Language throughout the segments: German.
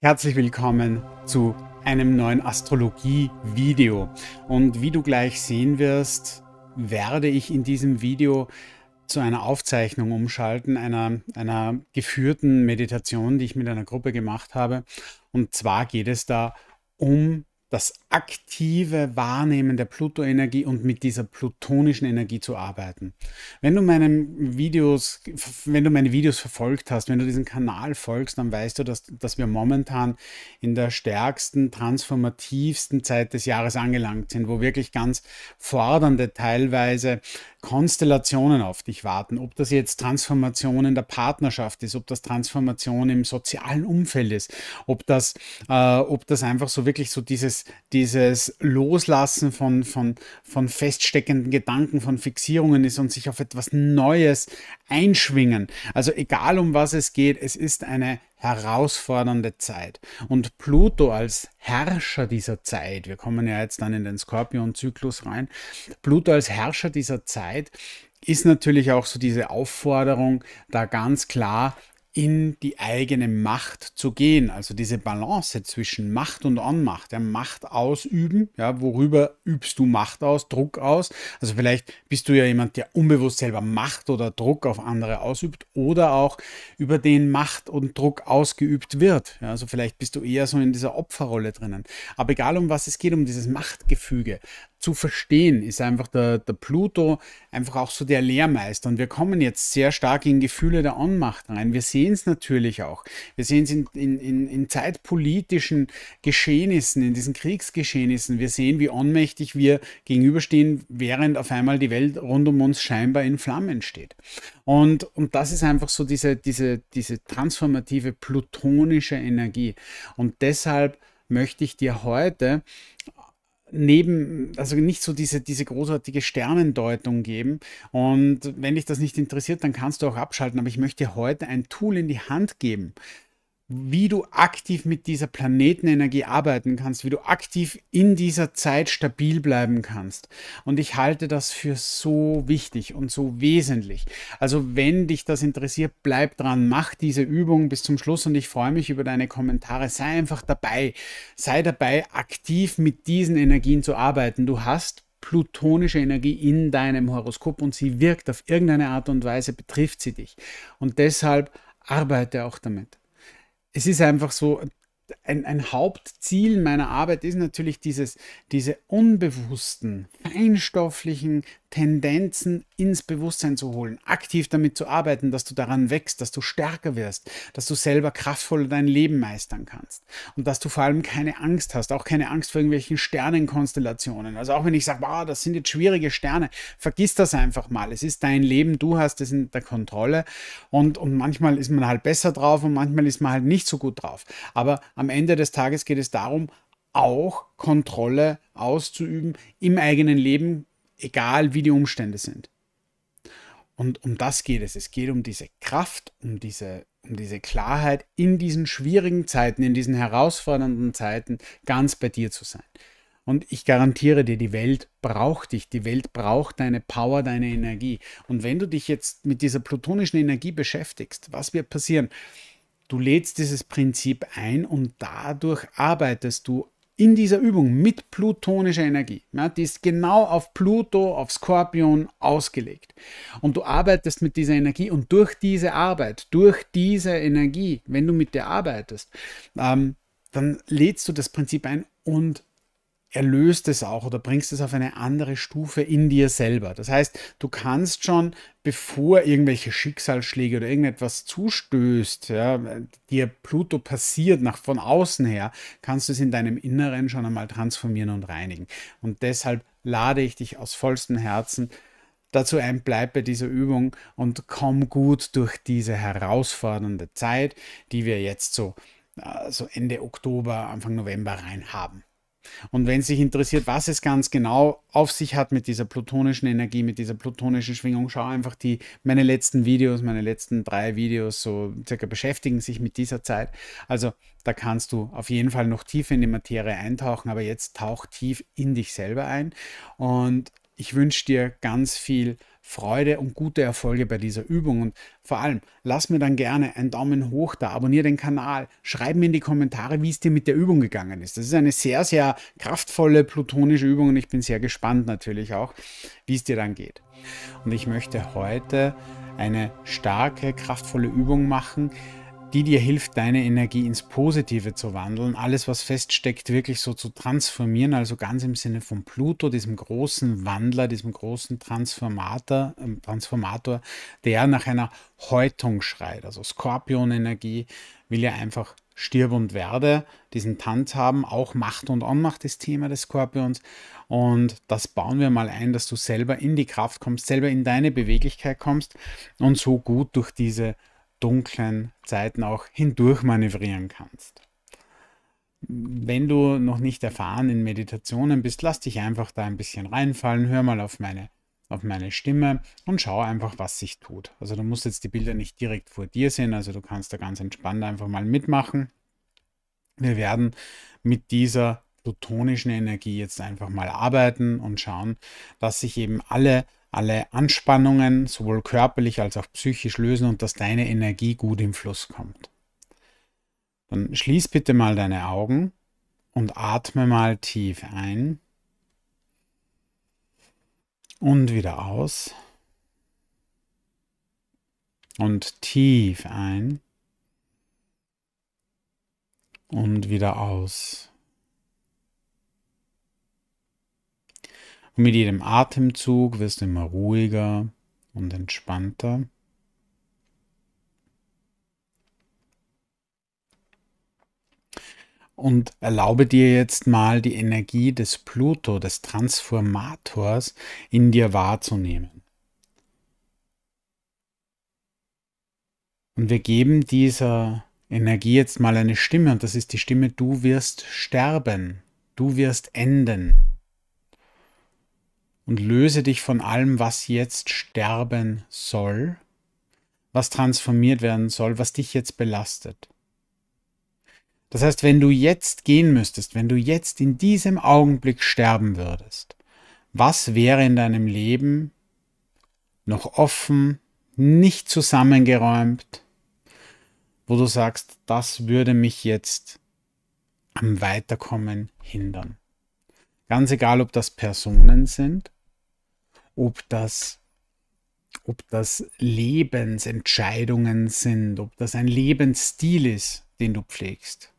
Herzlich willkommen zu einem neuen Astrologie-Video. Und wie du gleich sehen wirst, werde ich in diesem Video zu einer Aufzeichnung umschalten, einer, einer geführten Meditation, die ich mit einer Gruppe gemacht habe. Und zwar geht es da um das aktive Wahrnehmen der Pluto-Energie und mit dieser plutonischen Energie zu arbeiten. Wenn du, meinen Videos, wenn du meine Videos verfolgt hast, wenn du diesen Kanal folgst, dann weißt du, dass, dass wir momentan in der stärksten, transformativsten Zeit des Jahres angelangt sind, wo wirklich ganz fordernde, teilweise Konstellationen auf dich warten. Ob das jetzt Transformation in der Partnerschaft ist, ob das Transformation im sozialen Umfeld ist, ob das, äh, ob das einfach so wirklich so dieses, die dieses Loslassen von, von, von feststeckenden Gedanken, von Fixierungen ist und sich auf etwas Neues einschwingen. Also egal um was es geht, es ist eine herausfordernde Zeit. Und Pluto als Herrscher dieser Zeit, wir kommen ja jetzt dann in den Skorpion-Zyklus rein, Pluto als Herrscher dieser Zeit ist natürlich auch so diese Aufforderung, da ganz klar in die eigene Macht zu gehen. Also diese Balance zwischen Macht und Anmacht. Ja, Macht ausüben, ja, worüber übst du Macht aus, Druck aus? Also vielleicht bist du ja jemand, der unbewusst selber Macht oder Druck auf andere ausübt oder auch über den Macht und Druck ausgeübt wird. Ja, also vielleicht bist du eher so in dieser Opferrolle drinnen. Aber egal um was es geht, um dieses Machtgefüge zu verstehen, ist einfach der, der Pluto einfach auch so der Lehrmeister. Und wir kommen jetzt sehr stark in Gefühle der Ohnmacht rein. Wir sehen es natürlich auch. Wir sehen es in, in, in, in zeitpolitischen Geschehnissen, in diesen Kriegsgeschehnissen. Wir sehen, wie ohnmächtig wir gegenüberstehen, während auf einmal die Welt rund um uns scheinbar in Flammen steht. Und, und das ist einfach so diese, diese, diese transformative plutonische Energie. Und deshalb möchte ich dir heute neben, also nicht so diese, diese großartige Sternendeutung geben. Und wenn dich das nicht interessiert, dann kannst du auch abschalten. Aber ich möchte heute ein Tool in die Hand geben, wie du aktiv mit dieser Planetenenergie arbeiten kannst, wie du aktiv in dieser Zeit stabil bleiben kannst. Und ich halte das für so wichtig und so wesentlich. Also wenn dich das interessiert, bleib dran, mach diese Übung bis zum Schluss und ich freue mich über deine Kommentare. Sei einfach dabei, sei dabei, aktiv mit diesen Energien zu arbeiten. Du hast plutonische Energie in deinem Horoskop und sie wirkt auf irgendeine Art und Weise, betrifft sie dich. Und deshalb arbeite auch damit es ist einfach so, ein, ein, Hauptziel meiner Arbeit ist natürlich dieses, diese unbewussten, feinstofflichen Tendenzen ins Bewusstsein zu holen, aktiv damit zu arbeiten, dass du daran wächst, dass du stärker wirst, dass du selber kraftvoll dein Leben meistern kannst und dass du vor allem keine Angst hast, auch keine Angst vor irgendwelchen Sternenkonstellationen. Also auch wenn ich sage, wow, das sind jetzt schwierige Sterne, vergiss das einfach mal. Es ist dein Leben, du hast es in der Kontrolle und, und manchmal ist man halt besser drauf und manchmal ist man halt nicht so gut drauf. Aber am Ende des Tages geht es darum, auch Kontrolle auszuüben im eigenen Leben, egal wie die Umstände sind. Und um das geht es. Es geht um diese Kraft, um diese, um diese Klarheit in diesen schwierigen Zeiten, in diesen herausfordernden Zeiten ganz bei dir zu sein. Und ich garantiere dir, die Welt braucht dich, die Welt braucht deine Power, deine Energie. Und wenn du dich jetzt mit dieser plutonischen Energie beschäftigst, was wird passieren? Du lädst dieses Prinzip ein und dadurch arbeitest du in dieser Übung mit plutonischer Energie. Ja, die ist genau auf Pluto, auf Skorpion ausgelegt. Und du arbeitest mit dieser Energie und durch diese Arbeit, durch diese Energie, wenn du mit der arbeitest, ähm, dann lädst du das Prinzip ein und erlöst es auch oder bringst es auf eine andere Stufe in dir selber. Das heißt, du kannst schon, bevor irgendwelche Schicksalsschläge oder irgendetwas zustößt, ja, dir Pluto passiert nach von außen her, kannst du es in deinem Inneren schon einmal transformieren und reinigen. Und deshalb lade ich dich aus vollstem Herzen dazu ein, bleib bei dieser Übung und komm gut durch diese herausfordernde Zeit, die wir jetzt so, äh, so Ende Oktober, Anfang November rein haben. Und wenn sich interessiert, was es ganz genau auf sich hat mit dieser plutonischen Energie, mit dieser plutonischen Schwingung, schau einfach die meine letzten Videos, meine letzten drei Videos so circa beschäftigen sich mit dieser Zeit. Also da kannst du auf jeden Fall noch tiefer in die Materie eintauchen, aber jetzt tauch tief in dich selber ein und ich wünsche dir ganz viel Freude und gute Erfolge bei dieser Übung. Und vor allem, lass mir dann gerne einen Daumen hoch da, abonniere den Kanal, schreib mir in die Kommentare, wie es dir mit der Übung gegangen ist. Das ist eine sehr, sehr kraftvolle plutonische Übung und ich bin sehr gespannt natürlich auch, wie es dir dann geht. Und ich möchte heute eine starke, kraftvolle Übung machen, die dir hilft, deine Energie ins Positive zu wandeln, alles, was feststeckt, wirklich so zu transformieren, also ganz im Sinne von Pluto, diesem großen Wandler, diesem großen Transformator, ähm, Transformator der nach einer Häutung schreit. Also Skorpionenergie will ja einfach Stirb und Werde, diesen Tanz haben. Auch Macht und Ohnmacht ist Thema des Skorpions. Und das bauen wir mal ein, dass du selber in die Kraft kommst, selber in deine Beweglichkeit kommst und so gut durch diese dunklen Zeiten auch hindurch manövrieren kannst. Wenn du noch nicht erfahren in Meditationen bist, lass dich einfach da ein bisschen reinfallen, hör mal auf meine, auf meine Stimme und schau einfach, was sich tut. Also du musst jetzt die Bilder nicht direkt vor dir sehen, also du kannst da ganz entspannt einfach mal mitmachen. Wir werden mit dieser plutonischen Energie jetzt einfach mal arbeiten und schauen, dass sich eben alle alle Anspannungen sowohl körperlich als auch psychisch lösen und dass deine Energie gut im Fluss kommt. Dann schließ bitte mal deine Augen und atme mal tief ein und wieder aus und tief ein und wieder aus. Und mit jedem Atemzug wirst du immer ruhiger und entspannter. Und erlaube dir jetzt mal die Energie des Pluto, des Transformators, in dir wahrzunehmen. Und wir geben dieser Energie jetzt mal eine Stimme und das ist die Stimme, du wirst sterben, du wirst enden und löse dich von allem, was jetzt sterben soll, was transformiert werden soll, was dich jetzt belastet. Das heißt, wenn du jetzt gehen müsstest, wenn du jetzt in diesem Augenblick sterben würdest, was wäre in deinem Leben noch offen, nicht zusammengeräumt, wo du sagst, das würde mich jetzt am Weiterkommen hindern. Ganz egal, ob das Personen sind, ob das, ob das Lebensentscheidungen sind, ob das ein Lebensstil ist, den du pflegst.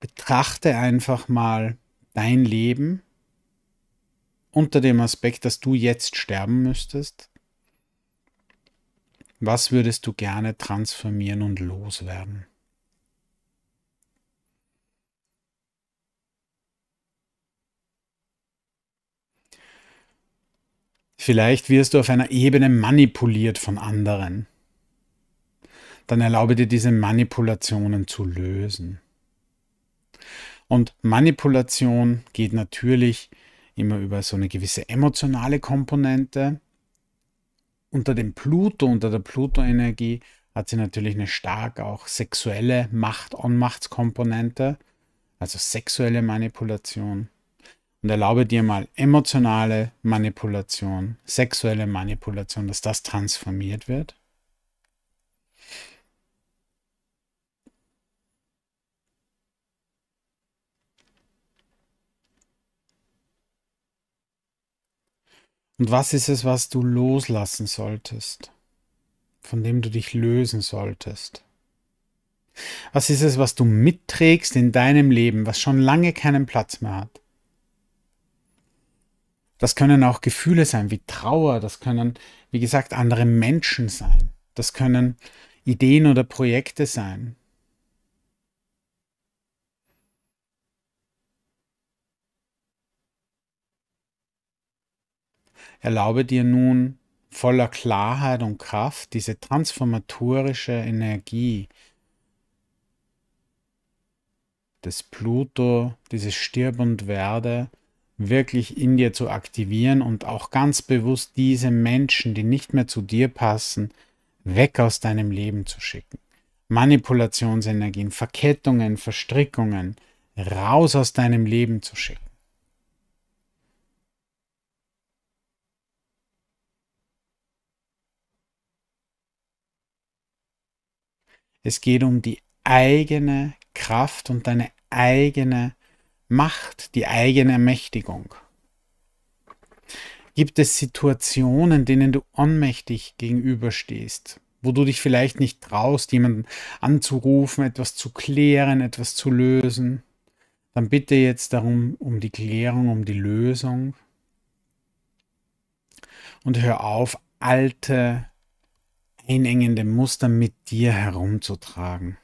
Betrachte einfach mal dein Leben unter dem Aspekt, dass du jetzt sterben müsstest. Was würdest du gerne transformieren und loswerden? Vielleicht wirst du auf einer Ebene manipuliert von anderen. Dann erlaube dir diese Manipulationen zu lösen. Und Manipulation geht natürlich immer über so eine gewisse emotionale Komponente. Unter dem Pluto, unter der Pluto-Energie hat sie natürlich eine stark auch sexuelle Macht-on-Machtskomponente, also sexuelle Manipulation und erlaube dir mal emotionale Manipulation, sexuelle Manipulation, dass das transformiert wird. Und was ist es, was du loslassen solltest, von dem du dich lösen solltest? Was ist es, was du mitträgst in deinem Leben, was schon lange keinen Platz mehr hat? Das können auch Gefühle sein wie Trauer, das können, wie gesagt, andere Menschen sein, das können Ideen oder Projekte sein. Erlaube dir nun voller Klarheit und Kraft diese transformatorische Energie des Pluto, dieses Stirb und Werde, wirklich in dir zu aktivieren und auch ganz bewusst diese Menschen, die nicht mehr zu dir passen, weg aus deinem Leben zu schicken. Manipulationsenergien, Verkettungen, Verstrickungen raus aus deinem Leben zu schicken. Es geht um die eigene Kraft und deine eigene Kraft. Macht, die eigene Ermächtigung? Gibt es Situationen, denen du ohnmächtig gegenüberstehst, wo du dich vielleicht nicht traust, jemanden anzurufen, etwas zu klären, etwas zu lösen? Dann bitte jetzt darum, um die Klärung, um die Lösung. Und hör auf, alte, einengende Muster mit dir herumzutragen.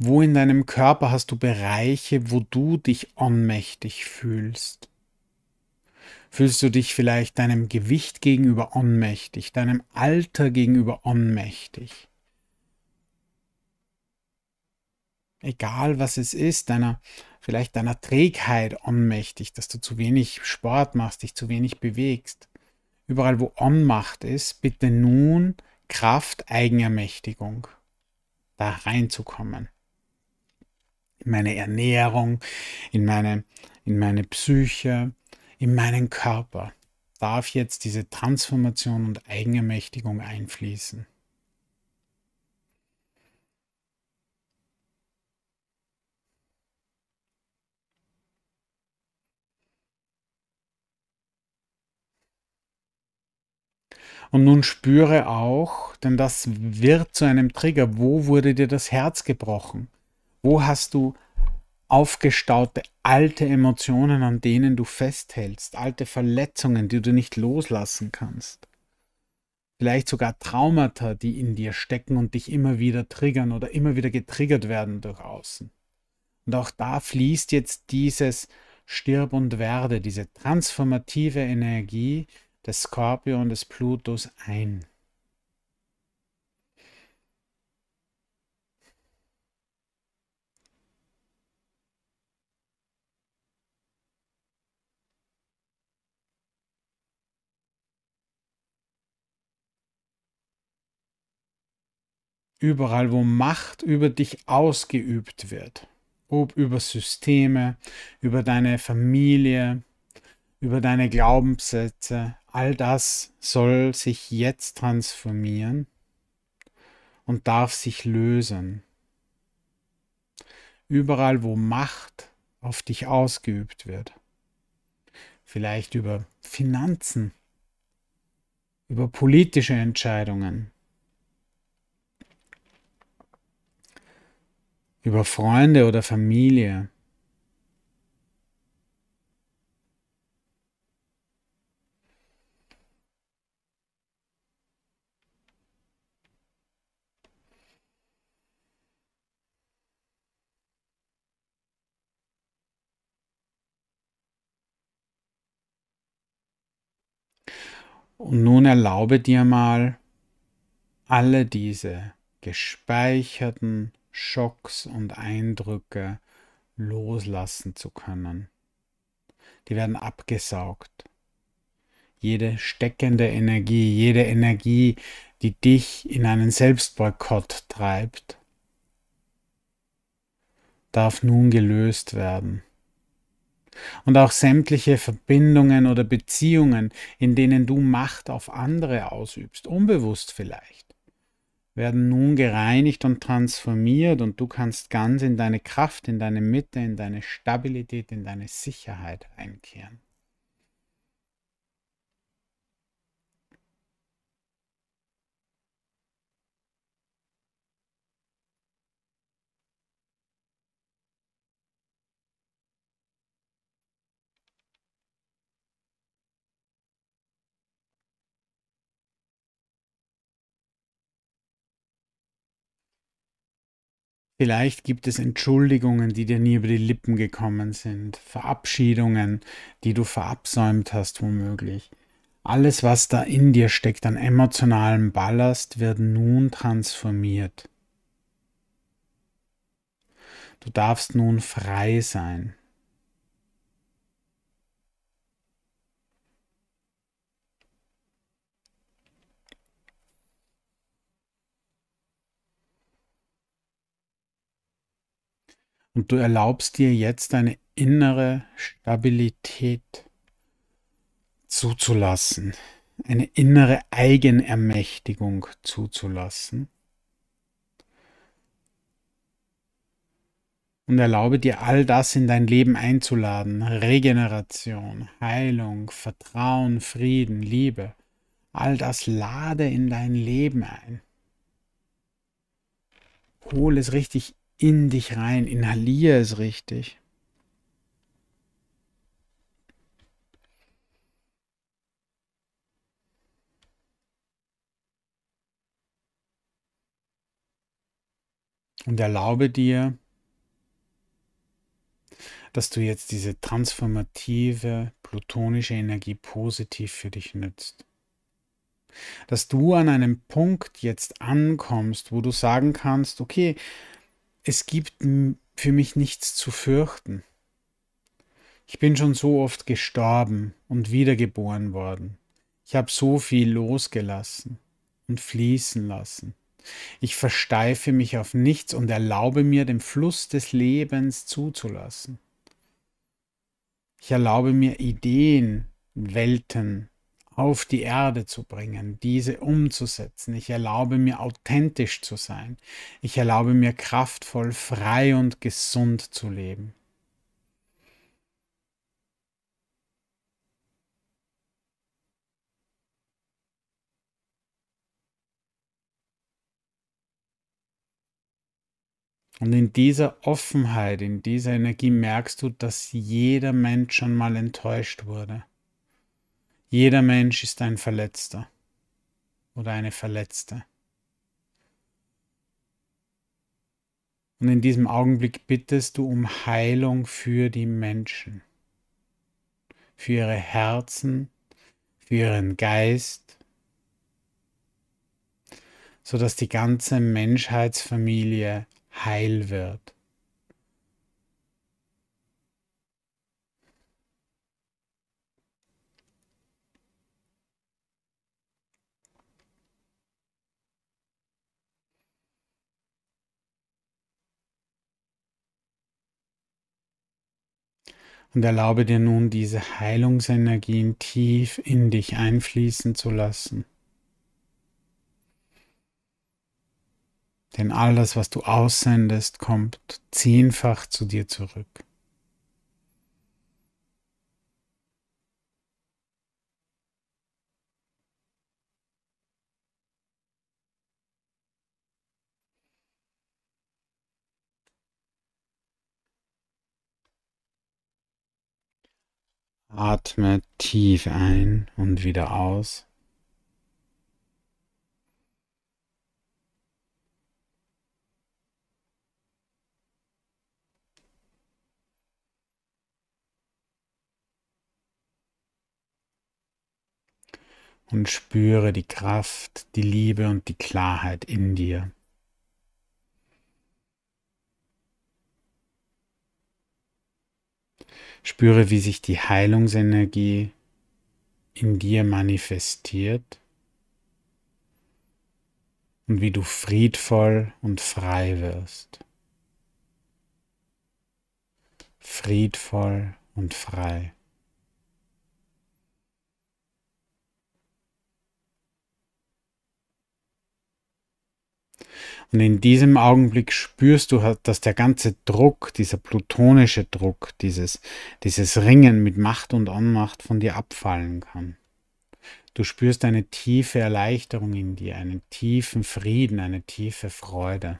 Wo in deinem Körper hast du Bereiche, wo du dich ohnmächtig fühlst? Fühlst du dich vielleicht deinem Gewicht gegenüber ohnmächtig, deinem Alter gegenüber ohnmächtig? Egal was es ist, deiner, vielleicht deiner Trägheit ohnmächtig, dass du zu wenig Sport machst, dich zu wenig bewegst. Überall, wo Ohnmacht ist, bitte nun Kraft Eigenermächtigung da reinzukommen in meine Ernährung, in meine, in meine Psyche, in meinen Körper darf jetzt diese Transformation und Eigenermächtigung einfließen. Und nun spüre auch, denn das wird zu einem Trigger, wo wurde dir das Herz gebrochen? Wo hast du aufgestaute alte Emotionen, an denen du festhältst, alte Verletzungen, die du nicht loslassen kannst? Vielleicht sogar Traumata, die in dir stecken und dich immer wieder triggern oder immer wieder getriggert werden durch außen. Und auch da fließt jetzt dieses Stirb und werde, diese transformative Energie des Skorpion und des Plutos ein. überall, wo Macht über dich ausgeübt wird, ob über Systeme, über deine Familie, über deine Glaubenssätze, all das soll sich jetzt transformieren und darf sich lösen. Überall, wo Macht auf dich ausgeübt wird, vielleicht über Finanzen, über politische Entscheidungen, über Freunde oder Familie. Und nun erlaube dir mal, alle diese gespeicherten Schocks und Eindrücke loslassen zu können. Die werden abgesaugt. Jede steckende Energie, jede Energie, die dich in einen Selbstboykott treibt, darf nun gelöst werden. Und auch sämtliche Verbindungen oder Beziehungen, in denen du Macht auf andere ausübst, unbewusst vielleicht werden nun gereinigt und transformiert und du kannst ganz in deine Kraft, in deine Mitte, in deine Stabilität, in deine Sicherheit einkehren. Vielleicht gibt es Entschuldigungen, die dir nie über die Lippen gekommen sind, Verabschiedungen, die du verabsäumt hast womöglich. Alles, was da in dir steckt an emotionalem Ballast, wird nun transformiert. Du darfst nun frei sein. Und du erlaubst dir jetzt eine innere Stabilität zuzulassen, eine innere Eigenermächtigung zuzulassen. Und erlaube dir all das in dein Leben einzuladen. Regeneration, Heilung, Vertrauen, Frieden, Liebe. All das lade in dein Leben ein. Hol es richtig in dich rein, inhalier es richtig. Und erlaube dir, dass du jetzt diese transformative plutonische Energie positiv für dich nützt. Dass du an einem Punkt jetzt ankommst, wo du sagen kannst, okay, es gibt für mich nichts zu fürchten. Ich bin schon so oft gestorben und wiedergeboren worden. Ich habe so viel losgelassen und fließen lassen. Ich versteife mich auf nichts und erlaube mir, den Fluss des Lebens zuzulassen. Ich erlaube mir Ideen, Welten auf die Erde zu bringen, diese umzusetzen. Ich erlaube mir authentisch zu sein. Ich erlaube mir kraftvoll, frei und gesund zu leben. Und in dieser Offenheit, in dieser Energie merkst du, dass jeder Mensch schon mal enttäuscht wurde. Jeder Mensch ist ein Verletzter oder eine Verletzte. Und in diesem Augenblick bittest du um Heilung für die Menschen, für ihre Herzen, für ihren Geist, sodass die ganze Menschheitsfamilie heil wird. und erlaube dir nun diese Heilungsenergien tief in dich einfließen zu lassen. Denn all das, was du aussendest, kommt zehnfach zu dir zurück. Atme tief ein und wieder aus. Und spüre die Kraft, die Liebe und die Klarheit in dir. Spüre, wie sich die Heilungsenergie in dir manifestiert und wie du friedvoll und frei wirst. Friedvoll und frei. Und in diesem Augenblick spürst du, dass der ganze Druck, dieser plutonische Druck, dieses, dieses Ringen mit Macht und Anmacht von dir abfallen kann. Du spürst eine tiefe Erleichterung in dir, einen tiefen Frieden, eine tiefe Freude.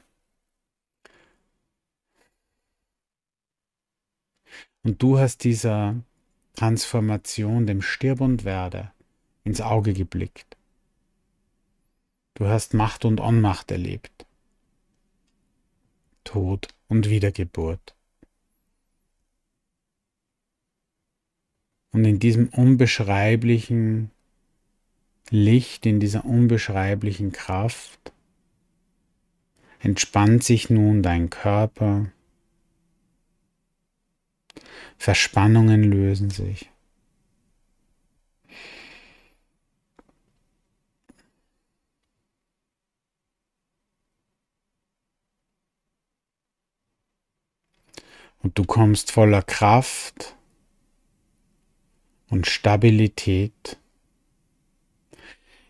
Und du hast dieser Transformation, dem Stirb und Werde, ins Auge geblickt. Du hast Macht und Ohnmacht erlebt. Tod und Wiedergeburt. Und in diesem unbeschreiblichen Licht, in dieser unbeschreiblichen Kraft, entspannt sich nun dein Körper. Verspannungen lösen sich. Und du kommst voller Kraft und Stabilität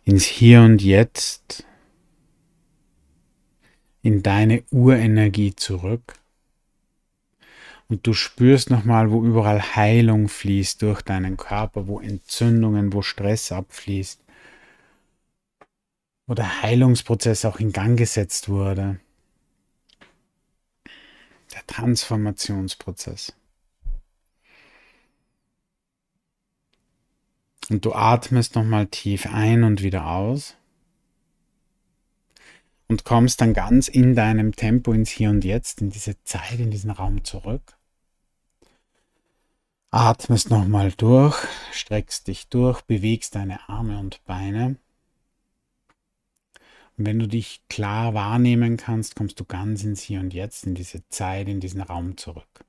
ins Hier und Jetzt, in deine Urenergie zurück. Und du spürst nochmal, wo überall Heilung fließt durch deinen Körper, wo Entzündungen, wo Stress abfließt, wo der Heilungsprozess auch in Gang gesetzt wurde. Der Transformationsprozess. Und du atmest nochmal tief ein und wieder aus und kommst dann ganz in deinem Tempo ins Hier und Jetzt, in diese Zeit, in diesen Raum zurück. Atmest nochmal durch, streckst dich durch, bewegst deine Arme und Beine. Und wenn du dich klar wahrnehmen kannst, kommst du ganz ins Hier und Jetzt, in diese Zeit, in diesen Raum zurück.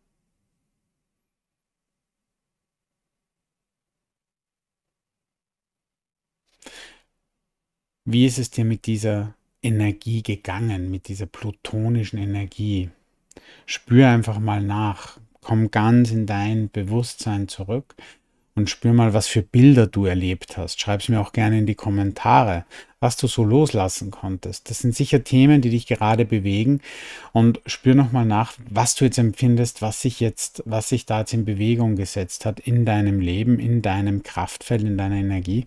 Wie ist es dir mit dieser Energie gegangen, mit dieser plutonischen Energie? Spür einfach mal nach. Komm ganz in dein Bewusstsein zurück und spür mal, was für Bilder du erlebt hast. Schreib es mir auch gerne in die Kommentare, was du so loslassen konntest. Das sind sicher Themen, die dich gerade bewegen und spür nochmal nach, was du jetzt empfindest, was sich jetzt, was sich da jetzt in Bewegung gesetzt hat in deinem Leben, in deinem Kraftfeld, in deiner Energie.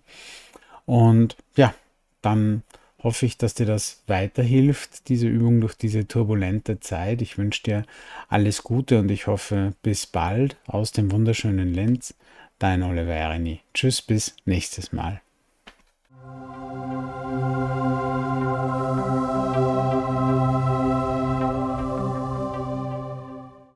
Und ja, dann hoffe ich, dass dir das weiterhilft, diese Übung durch diese turbulente Zeit. Ich wünsche dir alles Gute und ich hoffe, bis bald aus dem wunderschönen Lenz dein Oliverini. Tschüss, bis nächstes Mal.